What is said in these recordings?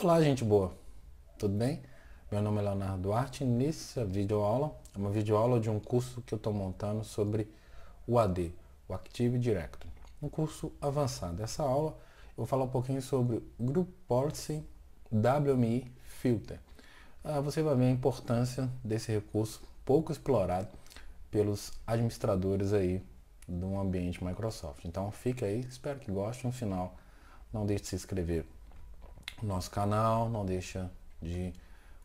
Olá, gente boa! Tudo bem? Meu nome é Leonardo Duarte e nessa videoaula, é uma videoaula de um curso que eu estou montando sobre o AD, o Active Directory, um curso avançado. Essa aula eu vou falar um pouquinho sobre Group Policy WMI Filter. Ah, você vai ver a importância desse recurso pouco explorado pelos administradores aí do ambiente Microsoft. Então fica aí, espero que goste. No final, não deixe de se inscrever o nosso canal, não deixa de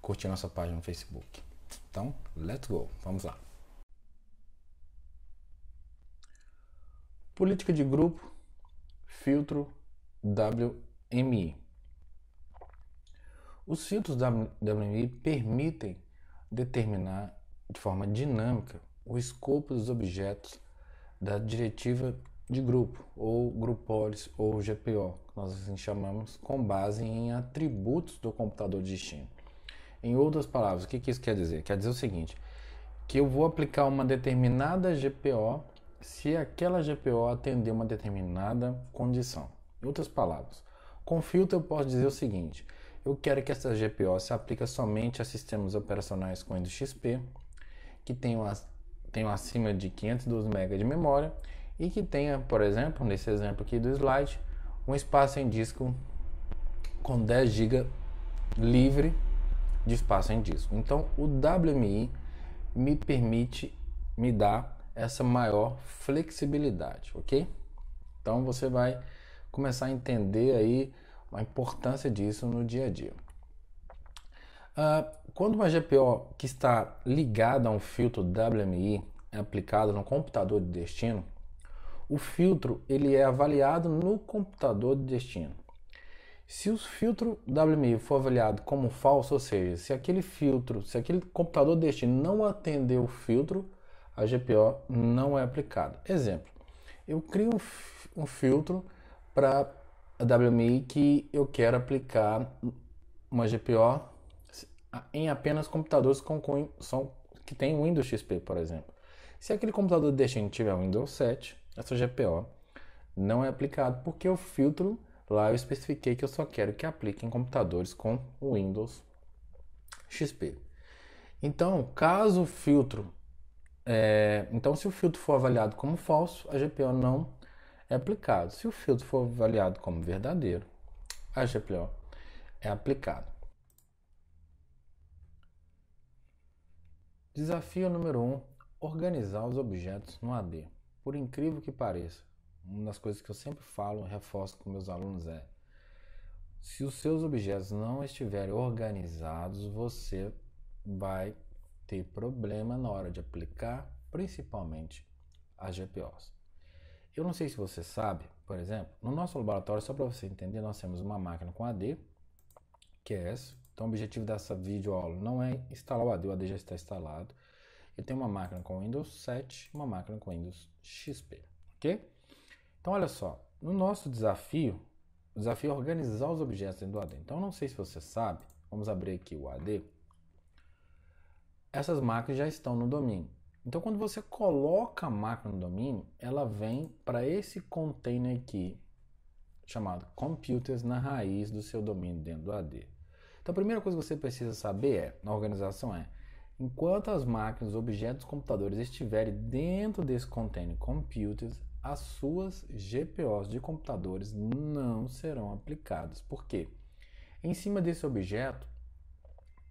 curtir nossa página no Facebook. Então, let's go, vamos lá. Política de grupo, filtro WMI. Os filtros WMI permitem determinar de forma dinâmica o escopo dos objetos da diretiva de grupo, ou GroupPolis ou GPO, que nós assim chamamos, com base em atributos do computador de destino. Em outras palavras, o que, isso quer dizer? Quer dizer o seguinte, que eu vou aplicar uma determinada GPO se aquela GPO atender uma determinada condição. Em outras palavras, com filtro eu posso dizer o seguinte, eu quero que essa GPO se aplique somente a sistemas operacionais com Windows XP, que tenham, tenham acima de 512 MB de memória e que tenha, por exemplo, nesse exemplo aqui do slide, um espaço em disco com 10 GB livre de espaço em disco. Então, o WMI me permite me dar essa maior flexibilidade, ok? Então, você vai começar a entender aí a importância disso no dia a dia. Uh, quando uma GPO que está ligada a um filtro WMI é aplicada no computador de destino, o filtro ele é avaliado no computador de destino. Se o filtro WMI for avaliado como falso, ou seja, se aquele filtro, se aquele computador de destino não atender o filtro, a GPO não é aplicada. Exemplo, eu crio um, um filtro para a WMI que eu quero aplicar uma GPO em apenas computadores com, com, são, que tem Windows XP, por exemplo. Se aquele computador de destino tiver Windows 7, essa GPO não é aplicado porque o filtro lá eu especifiquei que eu só quero que aplique em computadores com Windows XP. Então, caso o filtro, é, então se o filtro for avaliado como falso, a GPO não é aplicado. Se o filtro for avaliado como verdadeiro, a GPO é aplicado. Desafio número 1: um, organizar os objetos no AD. Por incrível que pareça, uma das coisas que eu sempre falo, e reforço com meus alunos é: se os seus objetos não estiverem organizados, você vai ter problema na hora de aplicar, principalmente as GPOs. Eu não sei se você sabe, por exemplo, no nosso laboratório, só para você entender, nós temos uma máquina com AD, que é essa. Então, o objetivo dessa videoaula não é instalar o AD, o AD já está instalado. Eu tenho uma máquina com Windows 7 e uma máquina com Windows XP, ok? Então, olha só, no nosso desafio, o desafio é organizar os objetos dentro do AD. Então, não sei se você sabe, vamos abrir aqui o AD. Essas máquinas já estão no domínio. Então, quando você coloca a máquina no domínio, ela vem para esse container aqui, chamado computers na raiz do seu domínio dentro do AD. Então a primeira coisa que você precisa saber é, na organização é Enquanto as máquinas, objetos, computadores estiverem dentro desse container computers, as suas GPOs de computadores não serão aplicadas. Por quê? Em cima desse objeto,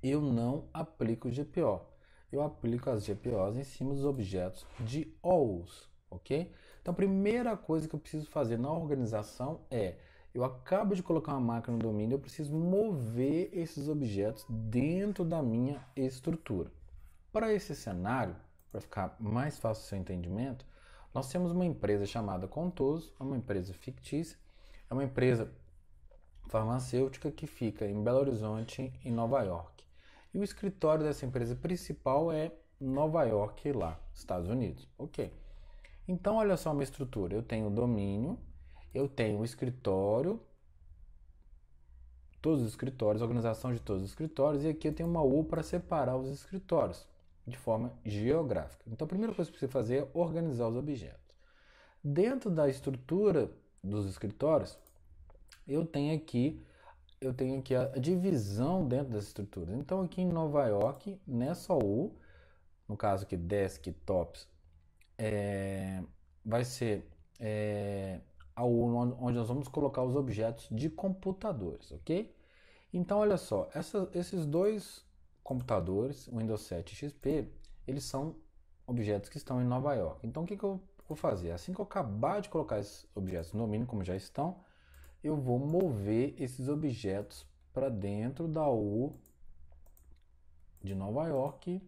eu não aplico GPO. Eu aplico as GPOs em cima dos objetos de OUs, ok? Então, a primeira coisa que eu preciso fazer na organização é eu acabo de colocar uma máquina no domínio, eu preciso mover esses objetos dentro da minha estrutura. Para esse cenário, para ficar mais fácil o seu entendimento, nós temos uma empresa chamada Contoso, é uma empresa fictícia, é uma empresa farmacêutica que fica em Belo Horizonte em Nova York. E o escritório dessa empresa principal é Nova York, lá, Estados Unidos. Ok. Então, olha só uma estrutura: eu tenho o domínio, eu tenho o escritório, todos os escritórios, organização de todos os escritórios, e aqui eu tenho uma U para separar os escritórios de forma geográfica. Então, a primeira coisa que você fazer é organizar os objetos. Dentro da estrutura dos escritórios, eu tenho aqui eu tenho aqui a divisão dentro das estruturas. Então, aqui em Nova York, nessa é U, no caso aqui desktops, é, vai ser é, a U onde nós vamos colocar os objetos de computadores, ok? Então, olha só, essa, esses dois computadores, o Windows 7 XP, eles são objetos que estão em Nova York. Então o que, que eu vou fazer? Assim que eu acabar de colocar esses objetos no mínimo, como já estão, eu vou mover esses objetos para dentro da U de Nova York,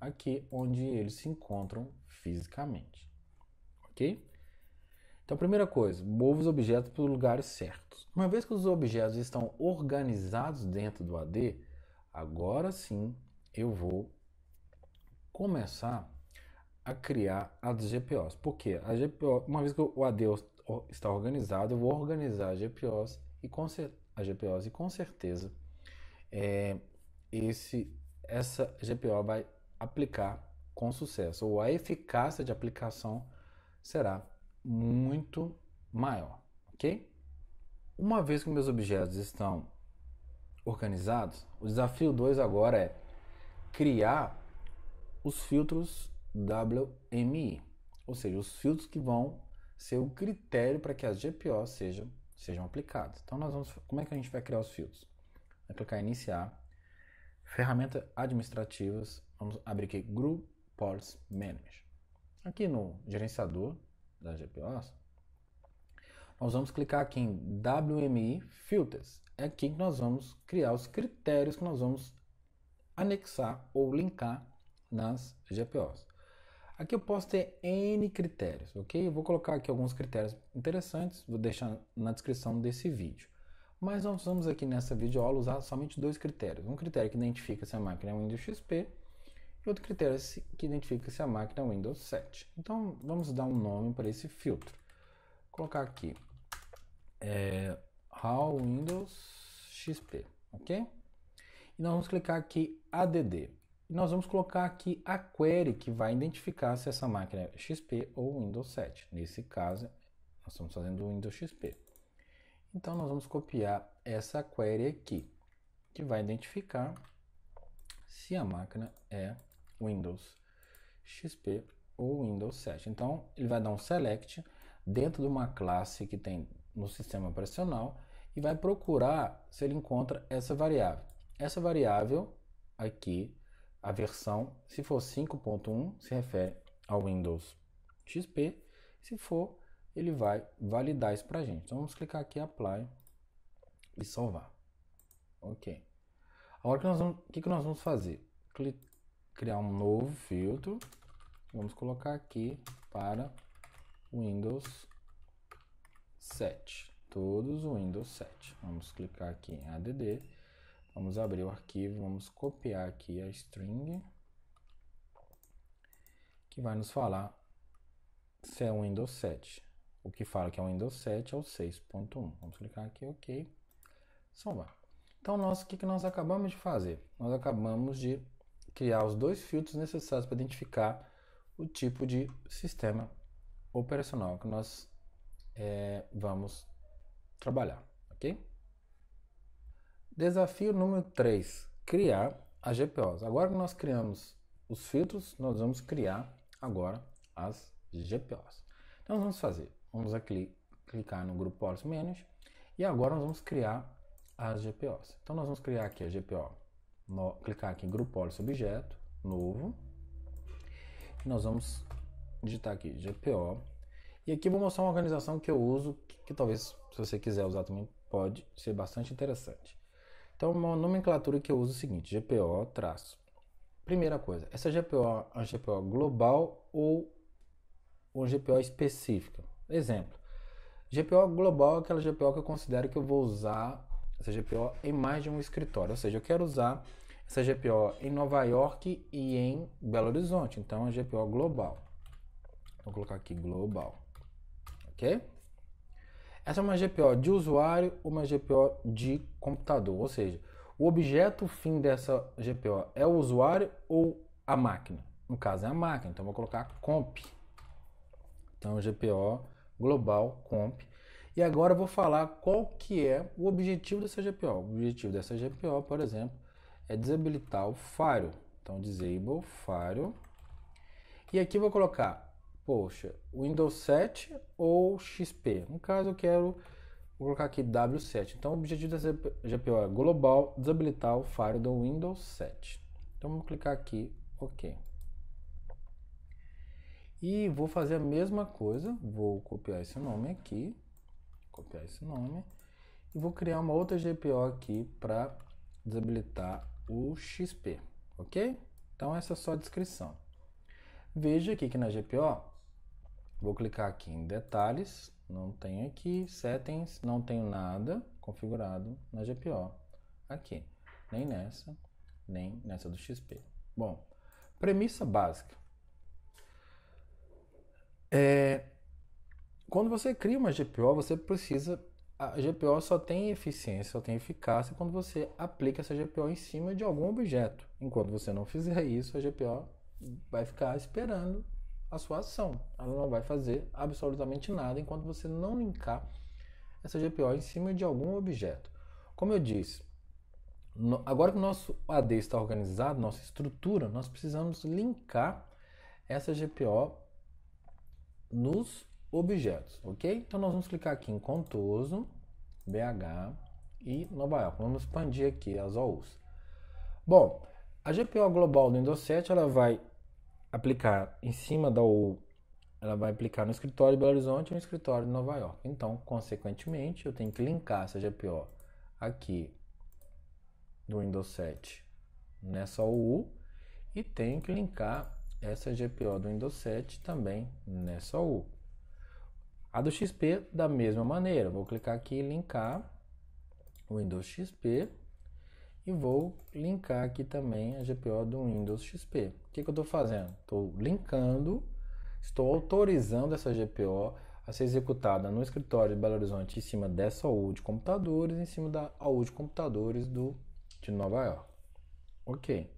aqui onde eles se encontram fisicamente. Ok? Então, primeira coisa, move os objetos para os lugares certos. Uma vez que os objetos estão organizados dentro do AD, agora sim eu vou começar a criar as GPOs. Porque a GPO, uma vez que o Adeus está organizado, eu vou organizar as GPOs e com, as GPOs, e com certeza é, esse, essa GPO vai aplicar com sucesso, ou a eficácia de aplicação será muito maior, ok? Uma vez que meus objetos estão organizados, o desafio 2 agora é criar os filtros WMI, ou seja, os filtros que vão ser o critério para que as GPOs sejam, sejam aplicadas. Então, nós vamos, como é que a gente vai criar os filtros? Vai clicar em iniciar, ferramenta administrativas, vamos abrir aqui Group Policy Manager. Aqui no gerenciador das GPOs, nós vamos clicar aqui em WMI Filters. É aqui que nós vamos criar os critérios que nós vamos anexar ou linkar nas GPOs. Aqui eu posso ter N critérios, ok? Eu vou colocar aqui alguns critérios interessantes, vou deixar na descrição desse vídeo. Mas nós vamos aqui nessa videoaula usar somente dois critérios. Um critério que identifica se a máquina é Windows XP e outro critério que identifica se a máquina é Windows 7. Então vamos dar um nome para esse filtro. Vou colocar aqui é, How Windows XP, ok? E nós vamos clicar aqui ADD. E nós vamos colocar aqui a query que vai identificar se essa máquina é XP ou Windows 7. Nesse caso, nós estamos fazendo Windows XP. Então nós vamos copiar essa query aqui, que vai identificar se a máquina é Windows XP ou Windows 7. Então ele vai dar um select dentro de uma classe que tem no sistema operacional e vai procurar se ele encontra essa variável. Essa variável aqui, a versão, se for 5.1, se refere ao Windows XP. Se for, ele vai validar isso para a gente. Então vamos clicar aqui Apply e salvar. Ok. Agora que nós vamos, o que, que nós vamos fazer? criar um novo filtro. Vamos colocar aqui para Windows 7, todos o Windows 7. Vamos clicar aqui em ADD, vamos abrir o arquivo, vamos copiar aqui a string, que vai nos falar se é um Windows 7. O que fala que é um Windows 7 é o 6.1. Vamos clicar aqui, ok, salvar. Então, nós, o que, que nós acabamos de fazer? Nós acabamos de criar os dois filtros necessários para identificar o tipo de sistema operacional que nós é, vamos trabalhar, ok? Desafio número 3, criar as GPOs. Agora que nós criamos os filtros, nós vamos criar agora as GPOs. Então vamos fazer, vamos aqui clicar no grupo Policy Manager e agora nós vamos criar as GPOs. Então nós vamos criar aqui a GPO, no, clicar aqui em grupo Policy Objeto, novo, e nós vamos digitar aqui GPO e aqui vou mostrar uma organização que eu uso, que, que talvez, se você quiser usar também, pode ser bastante interessante. Então, uma nomenclatura que eu uso é o seguinte, GPO traço. Primeira coisa, essa GPO é uma GPO global ou uma GPO específica? Exemplo, GPO global é aquela GPO que eu considero que eu vou usar essa GPO em mais de um escritório. Ou seja, eu quero usar essa GPO em Nova York e em Belo Horizonte. Então, é GPO global. Vou colocar aqui global ok? Essa é uma GPO de usuário, uma GPO de computador, ou seja, o objeto fim dessa GPO é o usuário ou a máquina? No caso é a máquina, então vou colocar comp. Então GPO global comp. E agora eu vou falar qual que é o objetivo dessa GPO. O objetivo dessa GPO, por exemplo, é desabilitar o faro. Então disable faro. E aqui eu vou colocar poxa, Windows 7 ou XP. No caso, eu quero vou colocar aqui W7. Então, o objetivo da GPO é global desabilitar o Fire do Windows 7. Então, vou clicar aqui, OK. E vou fazer a mesma coisa, vou copiar esse nome aqui, copiar esse nome, e vou criar uma outra GPO aqui para desabilitar o XP, ok? Então essa é só a descrição. Veja aqui que na GPO Vou clicar aqui em detalhes, não tem aqui, settings, não tenho nada configurado na GPO aqui, nem nessa, nem nessa do XP. Bom, premissa básica. É, quando você cria uma GPO, você precisa. A GPO só tem eficiência, só tem eficácia quando você aplica essa GPO em cima de algum objeto. Enquanto você não fizer isso, a GPO vai ficar esperando a sua ação. Ela não vai fazer absolutamente nada enquanto você não linkar essa GPO em cima de algum objeto. Como eu disse, no, agora que o nosso AD está organizado, nossa estrutura, nós precisamos linkar essa GPO nos objetos, ok? Então nós vamos clicar aqui em Contoso, BH e Nova York. Vamos expandir aqui as OUs. Bom, a GPO global do Windows 7 ela vai aplicar em cima da U ela vai aplicar no escritório de Belo Horizonte e no escritório de Nova York. Então, consequentemente, eu tenho que linkar essa GPO aqui do Windows 7 nessa é U e tenho que linkar essa GPO do Windows 7 também nessa é U A do XP da mesma maneira, vou clicar aqui em linkar Windows XP e vou linkar aqui também a GPO do Windows XP. O que, que eu estou fazendo? Estou linkando, estou autorizando essa GPO a ser executada no escritório de Belo Horizonte em cima dessa AU de computadores, em cima da AU de computadores do, de Nova York. Ok.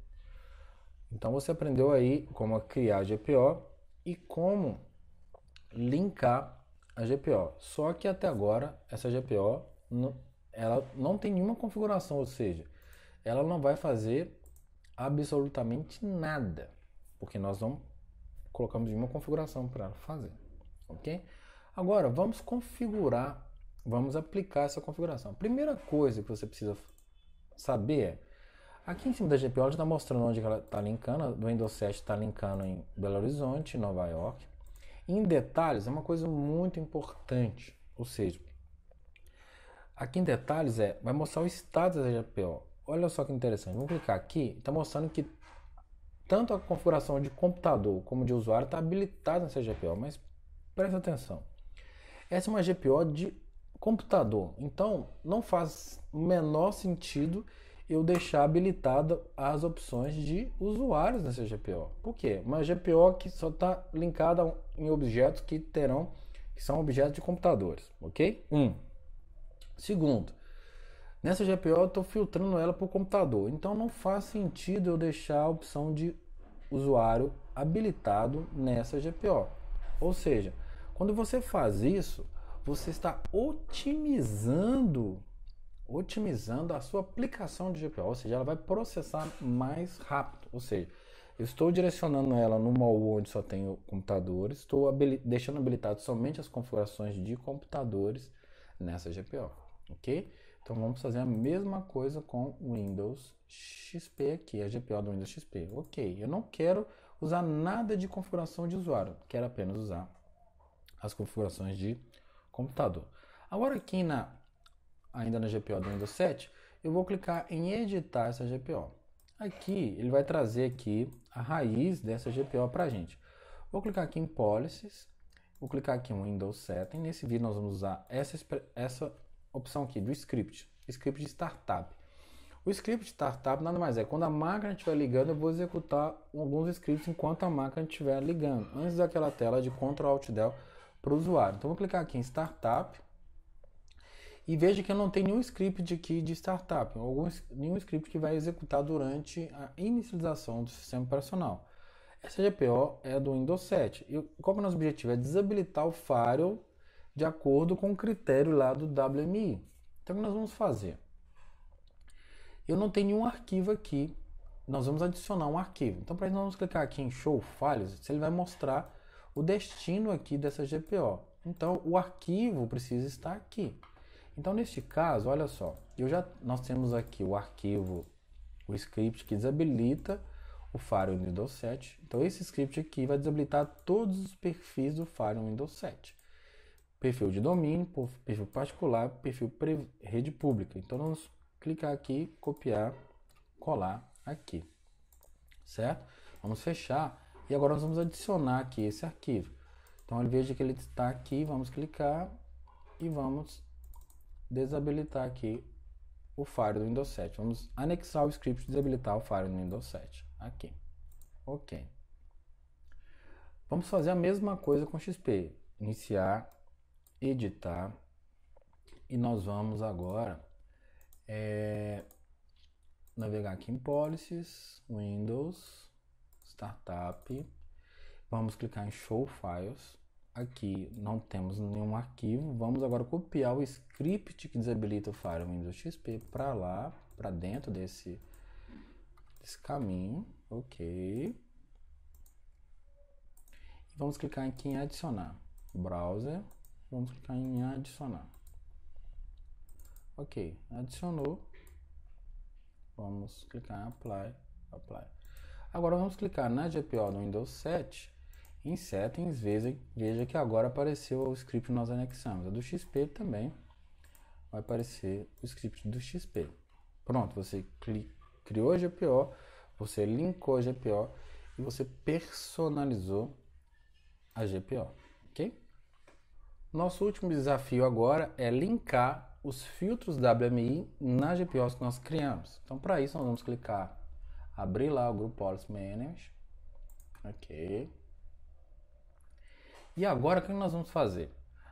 Então você aprendeu aí como criar a GPO e como linkar a GPO. Só que até agora essa GPO ela não tem nenhuma configuração, ou seja, ela não vai fazer absolutamente nada, porque nós não colocamos nenhuma configuração para ela fazer, ok? Agora, vamos configurar, vamos aplicar essa configuração. primeira coisa que você precisa saber é, aqui em cima da GPO está mostrando onde ela está linkando, do Windows 7 está linkando em Belo Horizonte, Nova York. Em detalhes, é uma coisa muito importante, ou seja, aqui em detalhes é, vai mostrar o status da GPO. Olha só que interessante. Vamos clicar aqui. Está mostrando que tanto a configuração de computador como de usuário está habilitada nessa GPO. Mas presta atenção. Essa é uma GPO de computador. Então, não faz o menor sentido eu deixar habilitada as opções de usuários nessa GPO. Por quê? Uma GPO que só está linkada em objetos que terão, que são objetos de computadores, ok? Um. Segundo, Nessa GPO eu estou filtrando ela para o computador, então não faz sentido eu deixar a opção de usuário habilitado nessa GPO. Ou seja, quando você faz isso, você está otimizando otimizando a sua aplicação de GPO, ou seja, ela vai processar mais rápido. Ou seja, eu estou direcionando ela no mall onde só tenho computadores, estou habili deixando habilitado somente as configurações de computadores nessa GPO, ok? Então vamos fazer a mesma coisa com Windows XP aqui, a GPO do Windows XP. Ok, eu não quero usar nada de configuração de usuário, quero apenas usar as configurações de computador. Agora aqui na, ainda na GPO do Windows 7, eu vou clicar em editar essa GPO. Aqui ele vai trazer aqui a raiz dessa GPO para a gente. Vou clicar aqui em Policies, vou clicar aqui em Windows Settings. Nesse vídeo nós vamos usar essa, essa opção aqui do script, script de startup. O script de startup nada mais é quando a máquina estiver ligando, eu vou executar alguns scripts enquanto a máquina estiver ligando, antes daquela tela de Ctrl Alt Del para o usuário. Então vou clicar aqui em startup e veja que eu não tenho nenhum script aqui de startup, algum, nenhum script que vai executar durante a inicialização do sistema operacional. Essa GPO é do Windows 7 e é o nosso objetivo é desabilitar o firewall de acordo com o critério lá do WMI. Então, o que nós vamos fazer? Eu não tenho nenhum arquivo aqui, nós vamos adicionar um arquivo. Então, para isso, nós vamos clicar aqui em Show Files, ele vai mostrar o destino aqui dessa GPO. Então, o arquivo precisa estar aqui. Então, neste caso, olha só, eu já, nós temos aqui o arquivo, o script que desabilita o Fire Windows 7. Então, esse script aqui vai desabilitar todos os perfis do Fire Windows 7 perfil de domínio, perfil particular, perfil rede pública. Então vamos clicar aqui, copiar, colar aqui, certo? Vamos fechar e agora nós vamos adicionar aqui esse arquivo. Então ele veja que ele está aqui, vamos clicar e vamos desabilitar aqui o Fire do Windows 7. Vamos anexar o script e desabilitar o Fire do Windows 7 aqui. Ok. Vamos fazer a mesma coisa com XP. Iniciar editar e nós vamos agora é, navegar aqui em Policies, Windows, Startup, vamos clicar em Show Files, aqui não temos nenhum arquivo, vamos agora copiar o script que desabilita o Fire Windows XP para lá, para dentro desse, desse caminho, ok, vamos clicar aqui em adicionar, browser, vamos clicar tá em adicionar. Ok, adicionou. Vamos clicar em apply, apply. Agora vamos clicar na GPO do Windows 7 em settings, veja, veja que agora apareceu o script que nós anexamos. A do XP também vai aparecer o script do XP. Pronto, você criou a GPO, você linkou a GPO e você personalizou a GPO. Nosso último desafio agora é linkar os filtros WMI na GPOs que nós criamos. Então, para isso, nós vamos clicar, abrir lá o grupo Policy Manage. Ok. E agora, o que nós vamos fazer?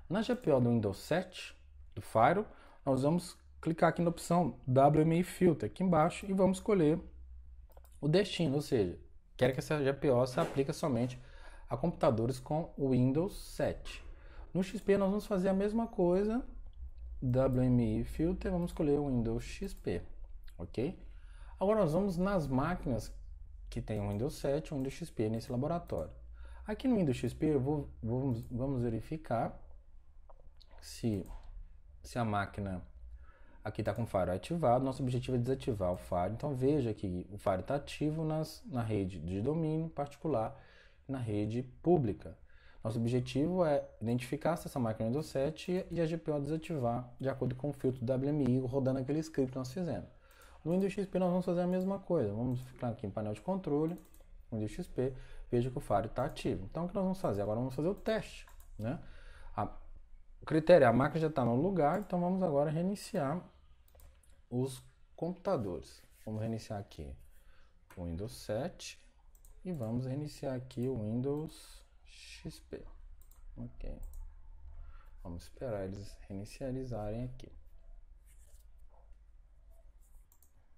Na GPO do Windows 7, do Firewall, nós vamos clicar aqui na opção WMI Filter, aqui embaixo, e vamos escolher o destino, ou seja, quero que essa GPO se aplique somente a computadores com Windows 7. No XP nós vamos fazer a mesma coisa, WMI Filter, vamos escolher o Windows XP, ok? Agora nós vamos nas máquinas que tem o Windows 7 o Windows XP nesse laboratório. Aqui no Windows XP eu vou, vamos verificar se, se a máquina aqui está com o Faro ativado. Nosso objetivo é desativar o Faro. Então veja que o Faro está ativo nas, na rede de domínio particular na rede pública. Nosso objetivo é identificar se essa máquina é Windows 7 e a GPIO desativar de acordo com o filtro WMI rodando aquele script que nós fizemos. No Windows XP nós vamos fazer a mesma coisa, vamos ficar aqui em painel de controle, Windows XP, veja que o Fire está ativo. Então o que nós vamos fazer? Agora vamos fazer o teste. Né? A, o critério é a máquina já está no lugar, então vamos agora reiniciar os computadores. Vamos reiniciar aqui o Windows 7 e vamos reiniciar aqui o Windows XP. Ok. Vamos esperar eles reinicializarem aqui.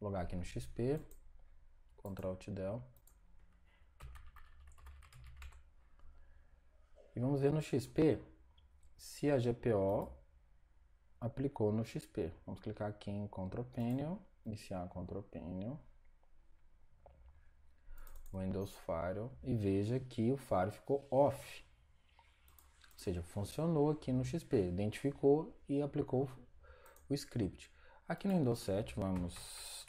Logar aqui no XP. Ctrl Del. E vamos ver no XP se a GPO aplicou no XP. Vamos clicar aqui em Control Panel, iniciar Control Panel o Windows Firewall e veja que o faro ficou off. Ou seja, funcionou aqui no XP, identificou e aplicou o script. Aqui no Windows 7, vamos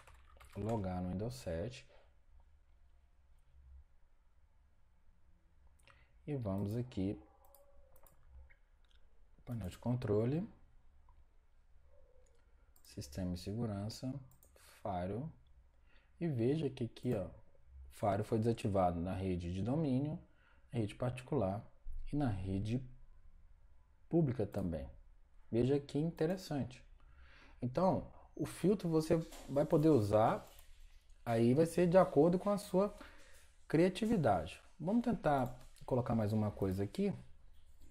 logar no Windows 7. E vamos aqui, painel de controle, sistema de segurança, firewall. E veja que aqui, ó, Faro foi desativado na rede de domínio, na rede particular e na rede pública também. Veja que interessante. Então, o filtro você vai poder usar, aí vai ser de acordo com a sua criatividade. Vamos tentar colocar mais uma coisa aqui.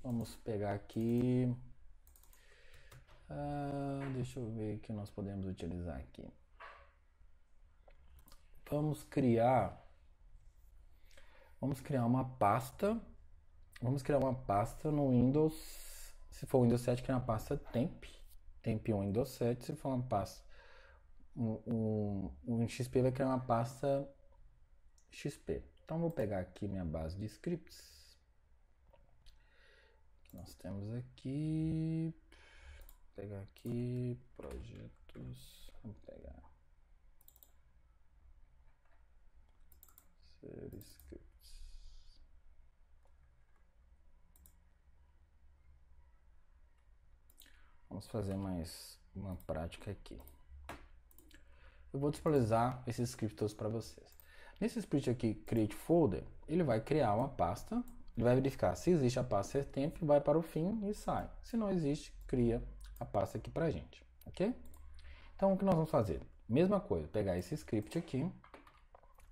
Vamos pegar aqui. Ah, deixa eu ver o que nós podemos utilizar aqui. Vamos criar Vamos criar uma pasta. Vamos criar uma pasta no Windows. Se for Windows 7, criar uma pasta temp. Temp Windows 7. Se for uma pasta. Um, um, um XP vai criar uma pasta XP. Então vou pegar aqui minha base de scripts. Nós temos aqui. Vou pegar aqui. Projetos. Vamos pegar. Vamos fazer mais uma prática aqui. Eu vou disponibilizar esses scripts para vocês. Nesse script aqui, create folder, ele vai criar uma pasta, ele vai verificar se existe a pasta tempo, vai para o fim e sai. Se não existe, cria a pasta aqui para gente, ok? Então o que nós vamos fazer? Mesma coisa, pegar esse script aqui,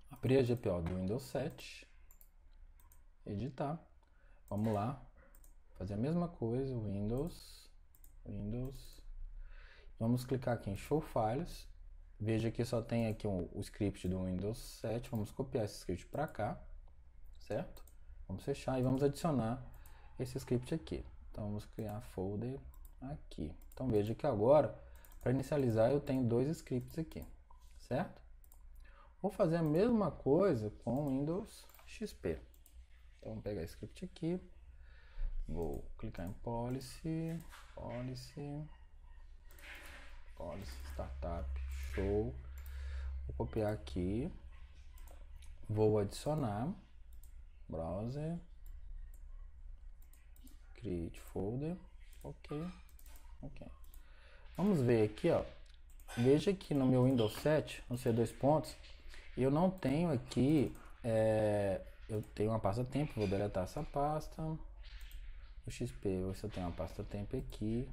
abrir a GPO do Windows 7, editar. Vamos lá, fazer a mesma coisa, Windows Windows. Vamos clicar aqui em Show Files. Veja que só tem aqui um, o script do Windows 7. Vamos copiar esse script para cá, certo? Vamos fechar e vamos adicionar esse script aqui. Então vamos criar folder aqui. Então veja que agora, para inicializar, eu tenho dois scripts aqui, certo? Vou fazer a mesma coisa com o Windows XP. Então vamos pegar esse script aqui. Vou clicar em Policy, Policy, Policy Startup, show. Vou copiar aqui, vou adicionar, browser, create folder, ok, ok. Vamos ver aqui, ó. Veja que no meu Windows 7, no c dois pontos, eu não tenho aqui, é, eu tenho uma pasta tempo, vou deletar essa pasta o XP, você tem uma pasta temp aqui.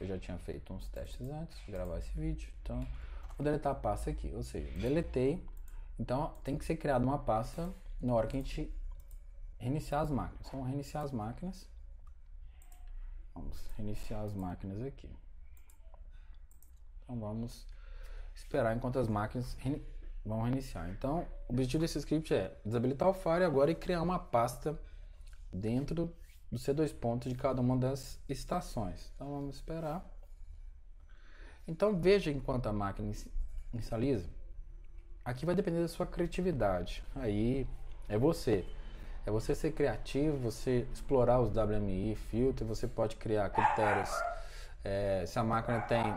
Eu já tinha feito uns testes antes de gravar esse vídeo, então vou deletar a pasta aqui, ou seja, deletei. Então tem que ser criada uma pasta na hora que a gente reiniciar as máquinas. Então, vamos reiniciar as máquinas. Vamos reiniciar as máquinas aqui. Então vamos esperar enquanto as máquinas vão reiniciar. Então o objetivo desse script é desabilitar o Fire agora e criar uma pasta dentro do C2 pontos de cada uma das estações. Então vamos esperar. Então veja enquanto a máquina inicializa. Aqui vai depender da sua criatividade. Aí é você. É você ser criativo, você explorar os WMI, filtro, você pode criar critérios. É, se a máquina tem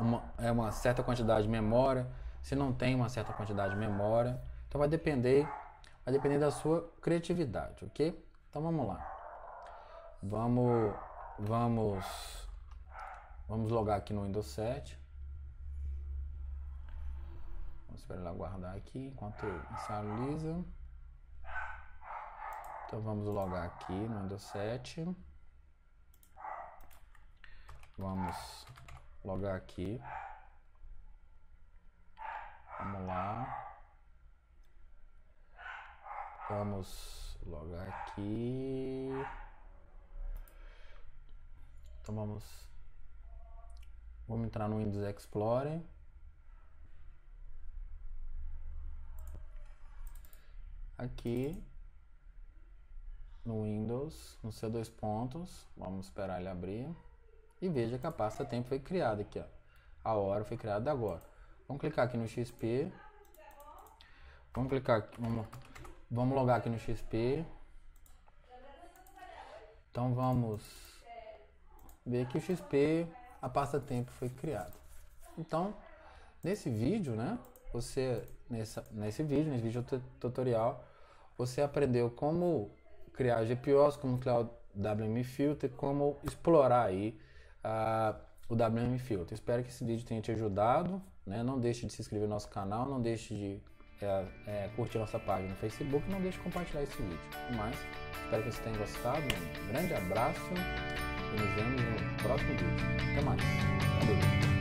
uma, é uma certa quantidade de memória, se não tem uma certa quantidade de memória. Então vai depender, vai depender da sua criatividade, ok? Então vamos lá. Vamos, vamos, vamos logar aqui no Windows 7. Vamos esperar ele aguardar aqui enquanto inicializa. Então vamos logar aqui no Windows 7. Vamos logar aqui. Vamos lá. Vamos logar aqui. Então vamos. Vamos entrar no Windows Explorer. Aqui no Windows, no seu dois pontos, vamos esperar ele abrir e veja que a pasta tempo foi criada aqui, ó. A hora foi criada agora. Vamos clicar aqui no XP. Vamos clicar aqui, vamos, vamos logar aqui no XP. Então vamos ver que o XP, a pasta tempo foi criada. Então, nesse vídeo, né? Você nessa, nesse vídeo, nesse vídeo tutorial, você aprendeu como criar GPOs, como criar o WM Filter, como explorar aí uh, o WM Filter. Espero que esse vídeo tenha te ajudado. Né? Não deixe de se inscrever no nosso canal, não deixe de é, é, curtir nossa página no Facebook, não deixe de compartilhar esse vídeo. Mas espero que você tenha gostado. Um grande abraço. E nos vemos no próximo vídeo. Até mais. Valeu.